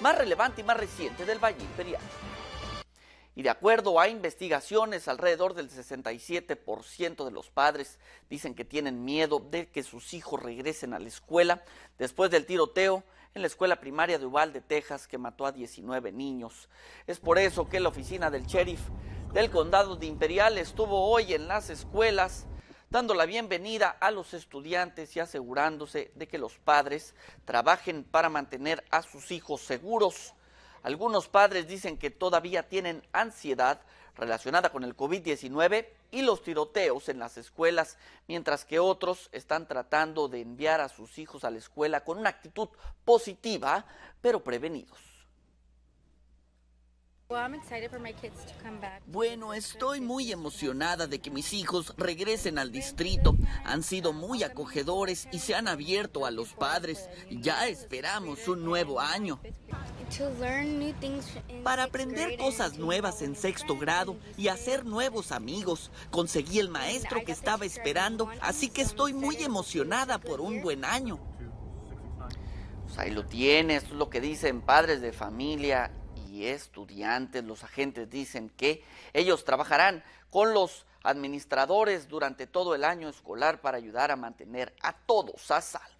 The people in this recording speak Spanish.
más relevante y más reciente del Valle Imperial. Y de acuerdo a investigaciones, alrededor del 67% de los padres dicen que tienen miedo de que sus hijos regresen a la escuela después del tiroteo en la escuela primaria de Uvalde, Texas, que mató a 19 niños. Es por eso que la oficina del sheriff del condado de Imperial estuvo hoy en las escuelas dando la bienvenida a los estudiantes y asegurándose de que los padres trabajen para mantener a sus hijos seguros. Algunos padres dicen que todavía tienen ansiedad relacionada con el COVID-19 y los tiroteos en las escuelas, mientras que otros están tratando de enviar a sus hijos a la escuela con una actitud positiva, pero prevenidos. Bueno, estoy muy emocionada de que mis hijos regresen al distrito. Han sido muy acogedores y se han abierto a los padres. Ya esperamos un nuevo año. Para aprender cosas nuevas en sexto grado y hacer nuevos amigos, conseguí el maestro que estaba esperando, así que estoy muy emocionada por un buen año. ahí lo tienes, es lo que dicen padres de familia y estudiantes. Los agentes dicen que ellos trabajarán con los administradores durante todo el año escolar para ayudar a mantener a todos a salvo.